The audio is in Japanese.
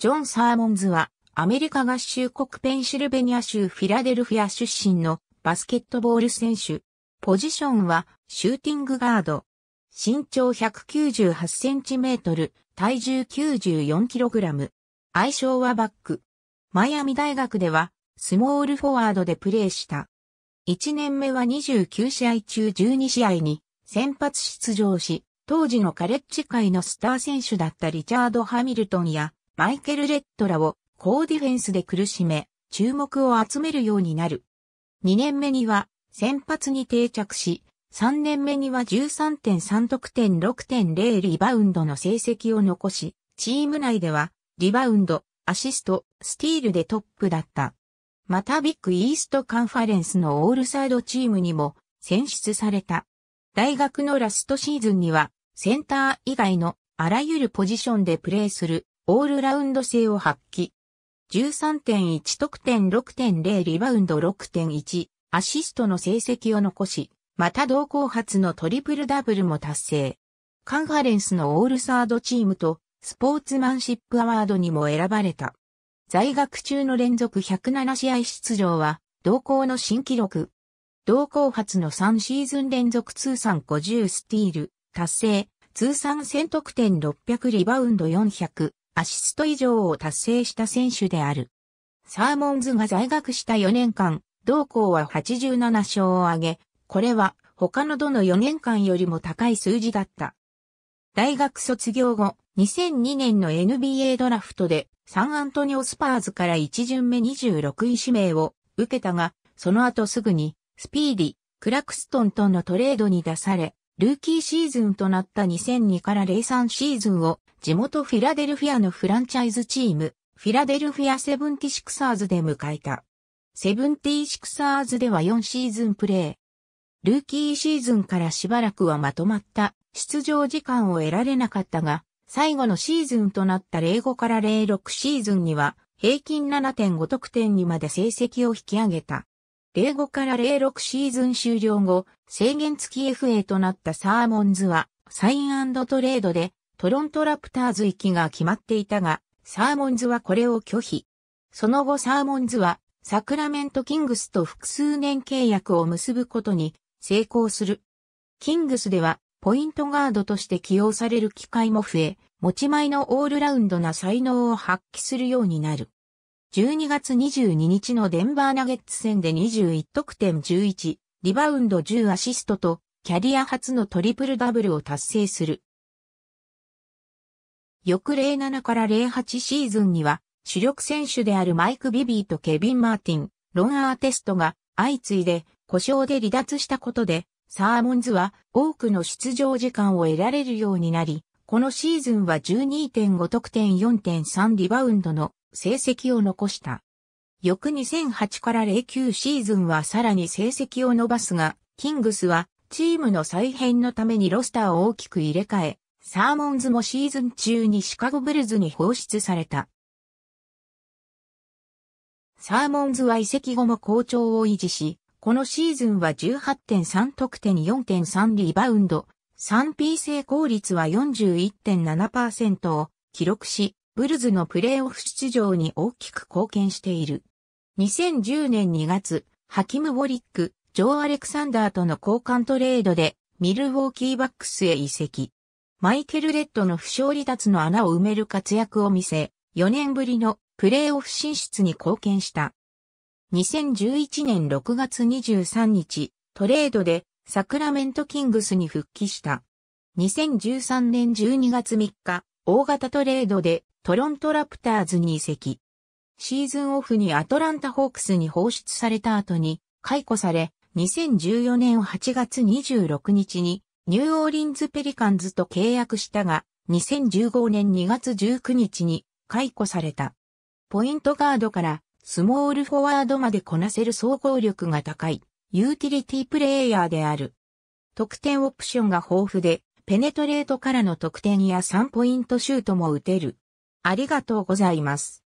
ジョン・サーモンズは、アメリカ合衆国ペンシルベニア州フィラデルフィア出身のバスケットボール選手。ポジションは、シューティングガード。身長198センチメートル、体重94キログラム。愛称はバック。マイアミ大学では、スモールフォワードでプレーした。1年目は29試合中12試合に先発出場し、当時のカレッジ界のスター選手だったリチャード・ハミルトンやマイケル・レッドラを高ディフェンスで苦しめ、注目を集めるようになる。2年目には先発に定着し、3年目には13.3得点6.0リバウンドの成績を残し、チーム内ではリバウンド、アシスト、スティールでトップだった。またビッグイーストカンファレンスのオールサイドチームにも選出された。大学のラストシーズンにはセンター以外のあらゆるポジションでプレーするオールラウンド性を発揮。13.1得点6.0リバウンド6.1アシストの成績を残し、また同行発のトリプルダブルも達成。カンファレンスのオールサードチームとスポーツマンシップアワードにも選ばれた。在学中の連続107試合出場は、同校の新記録。同校発の3シーズン連続通算50スティール、達成、通算1000得点600リバウンド400、アシスト以上を達成した選手である。サーモンズが在学した4年間、同校は87勝を挙げ、これは他のどの4年間よりも高い数字だった。大学卒業後、2002年の NBA ドラフトでサンアントニオスパーズから1巡目26位指名を受けたが、その後すぐにスピーディ、クラクストンとのトレードに出され、ルーキーシーズンとなった2002から03シーズンを地元フィラデルフィアのフランチャイズチーム、フィラデルフィアセブンティシクサーズで迎えた。セブンティシクサーズでは4シーズンプレー。ルーキーシーズンからしばらくはまとまった出場時間を得られなかったが、最後のシーズンとなった05から06シーズンには、平均7.5得点にまで成績を引き上げた。05から06シーズン終了後、制限付き FA となったサーモンズは、サイントレードでトロントラプターズ行きが決まっていたが、サーモンズはこれを拒否。その後サーモンズはサクラメントキングスと複数年契約を結ぶことに成功する。キングスではポイントガードとして起用される機会も増え、持ち前のオールラウンドな才能を発揮するようになる。12月22日のデンバーナゲッツ戦で21得点11、リバウンド10アシストと、キャリア初のトリプルダブルを達成する。翌07から08シーズンには、主力選手であるマイク・ビビーとケビン・マーティン、ロン・アーテストが相次いで故障で離脱したことで、サーモンズは多くの出場時間を得られるようになり、このシーズンは12.5得点4.3リバウンドの成績を残した。翌2008から09シーズンはさらに成績を伸ばすが、キングスはチームの再編のためにロスターを大きく入れ替え、サーモンズもシーズン中にシカゴブルズに放出された。サーモンズは移籍後も好調を維持し、このシーズンは18.3得点4.3リバウンド、3P 成功率は41.7%を記録し、ブルズのプレーオフ出場に大きく貢献している。2010年2月、ハキム・ウォリック、ジョー・アレクサンダーとの交換トレードで、ミルウォーキーバックスへ移籍。マイケル・レッドの負傷離脱の穴を埋める活躍を見せ、4年ぶりのプレーオフ進出に貢献した。2011年6月23日、トレードでサクラメントキングスに復帰した。2013年12月3日、大型トレードでトロントラプターズに移籍。シーズンオフにアトランタホークスに放出された後に解雇され、2014年8月26日にニューオーリンズペリカンズと契約したが、2015年2月19日に解雇された。ポイントガードからスモールフォワードまでこなせる総合力が高い、ユーティリティプレイヤーである。得点オプションが豊富で、ペネトレートからの得点や3ポイントシュートも打てる。ありがとうございます。